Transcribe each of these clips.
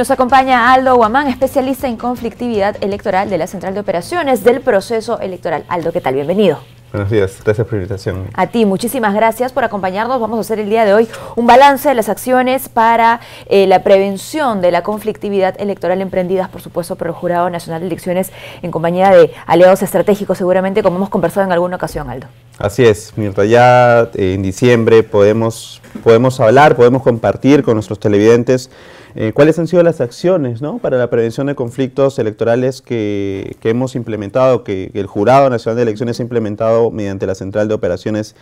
Nos acompaña Aldo Guamán, especialista en conflictividad electoral de la Central de Operaciones del Proceso Electoral. Aldo, ¿qué tal? Bienvenido. Buenos días, gracias por la invitación. A ti, muchísimas gracias por acompañarnos. Vamos a hacer el día de hoy un balance de las acciones para eh, la prevención de la conflictividad electoral emprendidas, por supuesto, por el Jurado Nacional de Elecciones en compañía de aliados estratégicos, seguramente, como hemos conversado en alguna ocasión, Aldo. Así es, Mirta, ya eh, en diciembre podemos, podemos hablar, podemos compartir con nuestros televidentes eh, cuáles han sido las acciones para la prevención de conflictos electorales que, hemos implementado, que, el Jurado Nacional de Elecciones ha implementado mediante la Central de Operaciones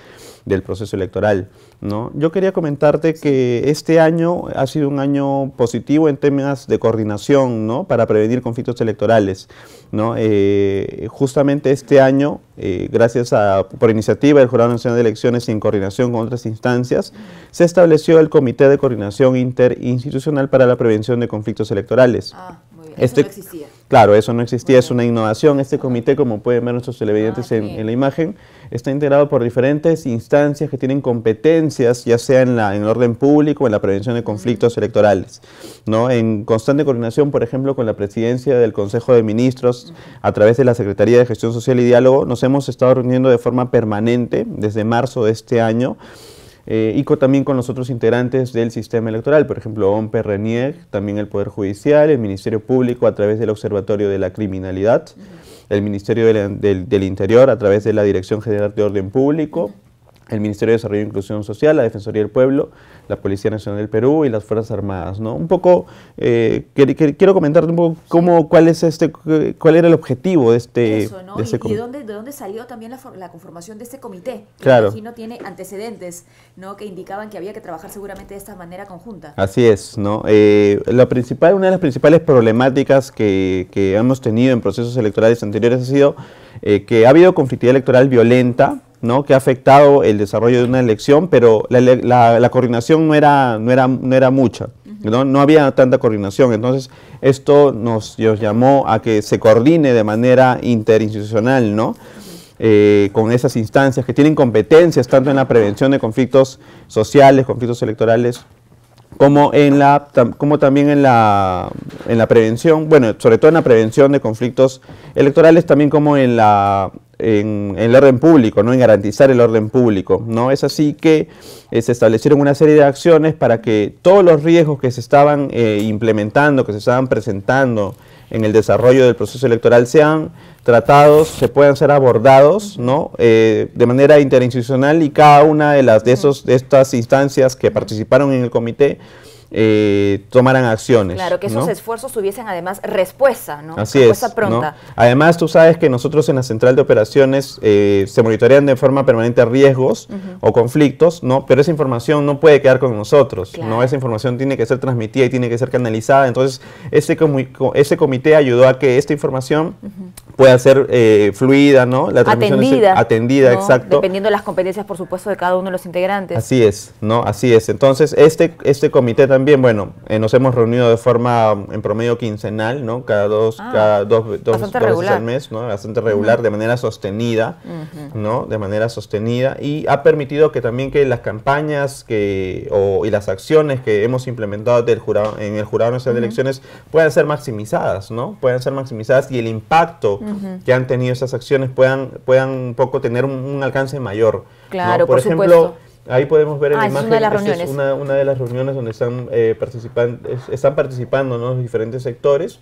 del Proceso Electoral. ¿no? Yo quería comentarte que este año ha sido un año positivo en temas de coordinación ¿no? para prevenir conflictos electorales. ¿no? Eh, justamente este año, gracias a, por iniciar el del Jurado Nacional de Elecciones y en coordinación con otras instancias, se estableció el Comité de Coordinación Interinstitucional para la Prevención de Conflictos Electorales. Ah. Este claro, eso no existía, es una innovación. Este comité, como pueden ver nuestros televidentes ah, en, la imagen, está integrado por diferentes instancias que tienen competencias, ya sea en, la, en el orden público, en la prevención de conflictos electorales, ¿no? en constante coordinación, por ejemplo, con la presidencia del Consejo de Ministros, a través de la Secretaría de Gestión Social y Diálogo, nos hemos estado reuniendo de forma permanente desde marzo de este año eh, y también con los otros integrantes del sistema electoral, por ejemplo, OMPE, RENIEG, también el Poder Judicial, el Ministerio Público a través del Observatorio de la Criminalidad, el Ministerio del Interior a través de la Dirección General de Orden Público, el Ministerio de Desarrollo e Inclusión Social, la Defensoría del Pueblo, la Policía Nacional del Perú y las Fuerzas Armadas, ¿no? Un poco, eh, quiero comentar un poco cómo, cuál, es este, cuál era el objetivo de este, este ¿Y, dónde, de dónde salió también la, conformación de este comité? Que si no tiene antecedentes, ¿no? Que indicaban que había que trabajar seguramente de esta manera conjunta. Así es, ¿no? Eh, la principal, una de las principales problemáticas que, hemos tenido en procesos electorales anteriores ha sido eh, que ha habido conflictividad electoral violenta, ¿no? que ha afectado el desarrollo de una elección, pero la, coordinación no era, no era, no era mucha, ¿no? no había tanta coordinación. Entonces, esto nos, llamó a que se coordine de manera interinstitucional, ¿no? Eh, con esas instancias que tienen competencias tanto en la prevención de conflictos sociales, conflictos electorales, como, en la, como también en la, en la prevención, bueno, sobre todo en la prevención de conflictos electorales, también como en la en, el orden público, ¿no? en garantizar el orden público. ¿no? Es así que eh, se establecieron una serie de acciones para que todos los riesgos que se estaban eh, implementando, que se estaban presentando en el desarrollo del proceso electoral sean tratados, se puedan ser abordados ¿no? Eh, de manera interinstitucional y cada una de, las, de, esos, de estas instancias que participaron en el comité eh, tomaran acciones. Claro, que esos esfuerzos tuviesen además respuesta, ¿no? Así respuesta es. Pronta. Además, tú sabes que nosotros en la central de operaciones eh, se monitorean de forma permanente riesgos o conflictos, ¿no? Pero esa información no puede quedar con nosotros, ¿no? Esa información tiene que ser transmitida y tiene que ser canalizada. Entonces, este comité ayudó a que esta información pueda ser eh, fluida, ¿no? La transmisión atendida. atendida, exacto. Dependiendo de las competencias, por supuesto, de cada uno de los integrantes. Así es, ¿no? Así es. Entonces, este, este comité también, bueno, eh, nos hemos reunido de forma en promedio quincenal, ¿no? Cada dos, ah, cada dos, dos, veces al mes, ¿no? Bastante regular, de manera sostenida, ¿no? De manera sostenida. Y ha permitido que también que las campañas que, y las acciones que hemos implementado del jurado, en el Jurado Nacional de Elecciones puedan ser maximizadas, ¿no? Puedan ser maximizadas y el impacto que han tenido esas acciones puedan, puedan poco tener un, alcance mayor. Claro, por, ejemplo, Ahí podemos ver en ah, la imagen, es una, de las una, de las reuniones donde están, eh, están participando ¿no? los diferentes sectores.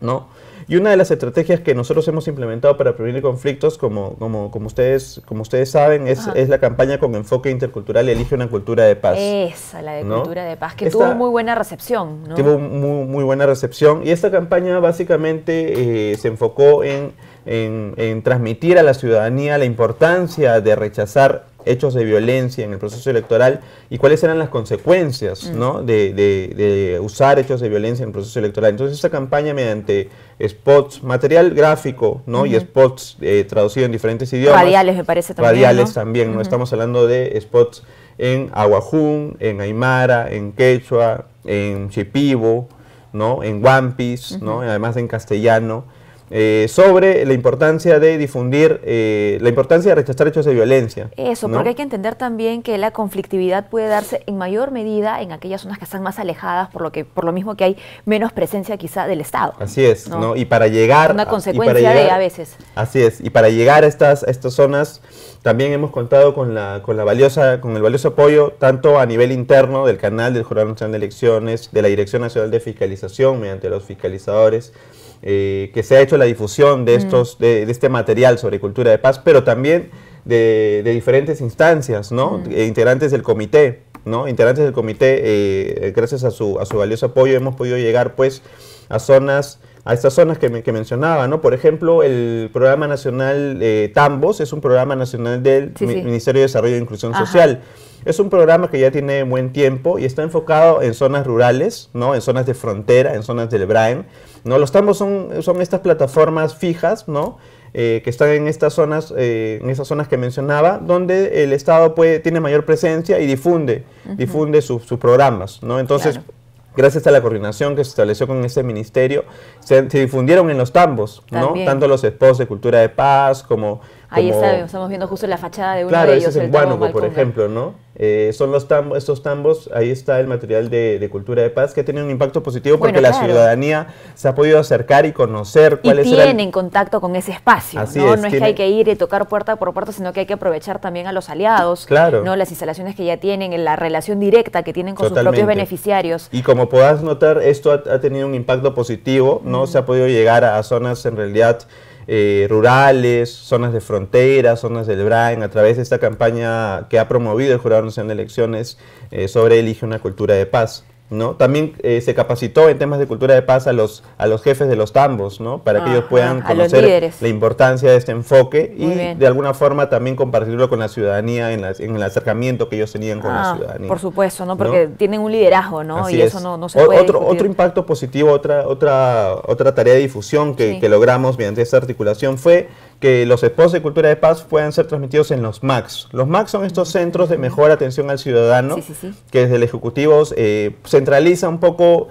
¿no? Y una de las estrategias que nosotros hemos implementado para prevenir conflictos, como, como, ustedes, como ustedes saben, es, la campaña con enfoque intercultural Elige una cultura de paz. Esa, la de cultura de paz, que tuvo muy buena recepción. Tuvo muy, buena recepción. Y esta campaña básicamente eh, se enfocó en, en transmitir a la ciudadanía la importancia de rechazar hechos de violencia en el proceso electoral y cuáles eran las consecuencias mm. ¿no? de, usar hechos de violencia en el proceso electoral. Entonces esta campaña mediante spots, material gráfico ¿no? y spots traducidos eh, traducido en diferentes idiomas. Radiales me parece también. Radiales también, estamos hablando de spots en Aguajún, en Aymara, en Quechua, en Chipibo, ¿no? en Guampis, ¿no? además en castellano. Eh, sobre la importancia de difundir, eh, la importancia de rechazar hechos de violencia. Eso, porque hay que entender también que la conflictividad puede darse en mayor medida en aquellas zonas que están más alejadas, por lo, que, por lo mismo que hay menos presencia quizá del Estado. Así es, ¿no? Y para llegar... Una consecuencia a veces. Así es, y para llegar a estas, a estas zonas también hemos contado con, la, con, la valiosa, con el valioso apoyo tanto a nivel interno del canal del Jurado Nacional de Elecciones, de la Dirección Nacional de Fiscalización mediante los fiscalizadores, eh, que se ha hecho la difusión de, mm. estos, de, este material sobre cultura de paz, pero también de, diferentes instancias, ¿no? Mm. E integrantes del comité, ¿no? Integrantes del comité, eh, gracias a su, a su valioso apoyo, hemos podido llegar, pues, a zonas a estas zonas que, mencionaba, ¿no? Por ejemplo, el Programa Nacional eh, Tambos es un programa nacional del Ministerio de Desarrollo e Inclusión Social. Es un programa que ya tiene buen tiempo y está enfocado en zonas rurales, ¿no? En zonas de frontera, en zonas del brain, ¿no? Los tambos son, son estas plataformas fijas, ¿no? Eh, que están en estas zonas, eh, en esas zonas que mencionaba, donde el Estado puede, tiene mayor presencia y difunde, difunde sus programas, ¿no? Entonces, gracias a la coordinación que se estableció con este ministerio, se, difundieron en los tambos, ¿no? Tanto los esposos de Cultura de Paz como Ahí está, estamos viendo justo la fachada de uno de ellos. Claro, es el Huánuco, por ejemplo, ¿no? Eh, son los tambos, estos tambos, ahí está el material de, Cultura de Paz que ha tenido un impacto positivo porque la ciudadanía se ha podido acercar y conocer y tienen contacto con ese espacio, Así ¿no? Es, no es que hay que ir y tocar puerta por puerta, sino que hay que aprovechar también a los aliados, claro. ¿no? Las instalaciones que ya tienen, la relación directa que tienen con sus propios beneficiarios. Y como podás notar, esto ha, tenido un impacto positivo, ¿no? Mm. Se ha podido llegar a zonas en realidad eh, rurales, zonas de frontera, zonas del Brain, a través de esta campaña que ha promovido el Jurado Nacional de Elecciones eh, sobre Elige una Cultura de Paz. ¿no? También eh, se capacitó en temas de cultura de paz a los, a los jefes de los tambos, ¿no? Para que ellos puedan conocer la importancia de este enfoque y de alguna forma también compartirlo con la ciudadanía en, la, en el acercamiento que ellos tenían con la ah, ciudadanía. Por supuesto, ¿no? Porque tienen un liderazgo, ¿no? y eso no, se puede otro, otro impacto positivo, otra, otra, otra tarea de difusión que logramos mediante esta articulación fue que los spots de Cultura de Paz puedan ser transmitidos en los MACs. Los MACs son estos centros de mejor atención al ciudadano que desde el Ejecutivo eh, centraliza un poco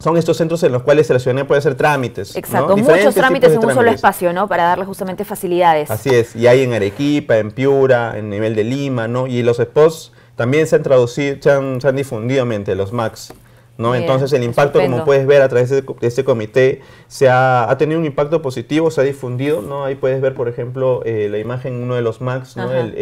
son estos centros en los cuales la ciudadanía puede hacer trámites. Exacto, muchos trámites en un solo espacio, ¿no? Para darle justamente facilidades. Así es, y hay en Arequipa, en Piura, en nivel de Lima, ¿no? Y los spots también se han traducido, se han, difundido mente, los MACs. ¿no? Entonces el impacto, como puedes ver a través de este comité, se ha, tenido un impacto positivo, se ha difundido, ¿no? Ahí puedes ver, por ejemplo, eh, la imagen uno de los Macs, ¿no? en,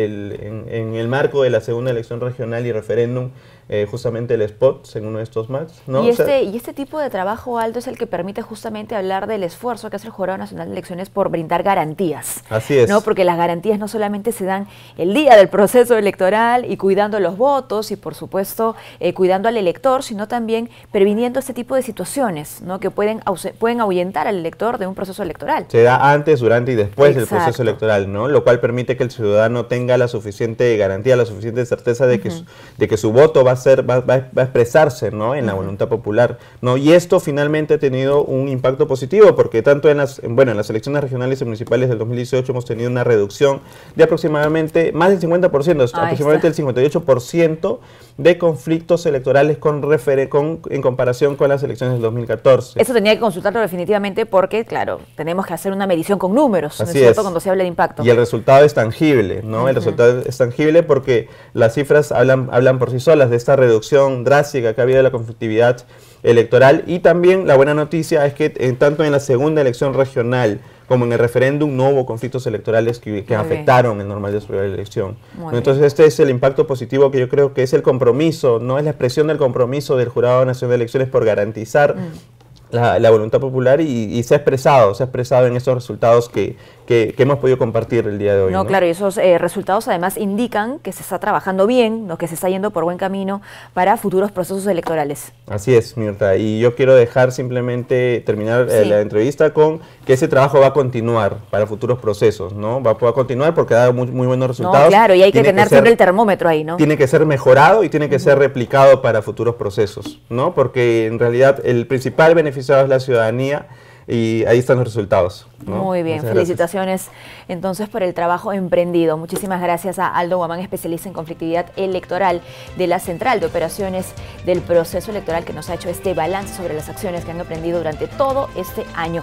el marco de la segunda elección regional y referéndum eh, justamente el spot en uno de estos más, ¿no? Y, este, y este tipo de trabajo, alto es el que permite justamente hablar del esfuerzo que hace el Jurado Nacional de Elecciones por brindar garantías. Así es. ¿no? Porque las garantías no solamente se dan el día del proceso electoral y cuidando los votos y, por supuesto, eh, cuidando al elector, sino también previniendo este tipo de situaciones ¿no? que pueden, pueden ahuyentar al elector de un proceso electoral. Se da antes, durante y después del proceso electoral, ¿no? lo cual permite que el ciudadano tenga la suficiente garantía, la suficiente certeza de que, su, de que su voto va a ser, va, a expresarse ¿no? en la voluntad popular. ¿no? Y esto finalmente ha tenido un impacto positivo, porque tanto en las, bueno, en las elecciones regionales y municipales del 2018 hemos tenido una reducción de aproximadamente más del 50%, aproximadamente el 58% de conflictos electorales con, con en comparación con las elecciones del 2014. Eso tenía que consultarlo definitivamente porque, claro, tenemos que hacer una medición con números, ¿no es Cuando se habla de impacto. Y el resultado es tangible, ¿no? El resultado es tangible porque las cifras hablan, hablan por sí solas de esta reducción drástica que ha habido de la conflictividad electoral y también la buena noticia es que en tanto en la segunda elección regional, como en el referéndum no hubo conflictos electorales que, afectaron el normal desarrollo de la elección. Entonces este es el impacto positivo que yo creo que es el compromiso, no es la expresión del compromiso del Jurado Nacional de Elecciones por garantizar mm la, voluntad popular y, se ha expresado, se ha expresado en esos resultados que, que, hemos podido compartir el día de hoy. No, claro, y esos eh, resultados además indican que se está trabajando bien, ¿no? que se está yendo por buen camino para futuros procesos electorales. Así es, Mirta, y yo quiero dejar simplemente terminar eh, la entrevista con que ese trabajo va a continuar para futuros procesos, ¿no? Va, a continuar porque ha dado muy, buenos resultados. claro, y hay que tener siempre el termómetro ahí, ¿no? Tiene que ser mejorado y tiene que ser replicado para futuros procesos, ¿no? Porque en realidad el principal beneficio la ciudadanía y ahí están los resultados. Muy bien, felicitaciones entonces por el trabajo emprendido. Muchísimas gracias a Aldo Guamán, especialista en conflictividad electoral de la Central de Operaciones del Proceso Electoral que nos ha hecho este balance sobre las acciones que han aprendido durante todo este año.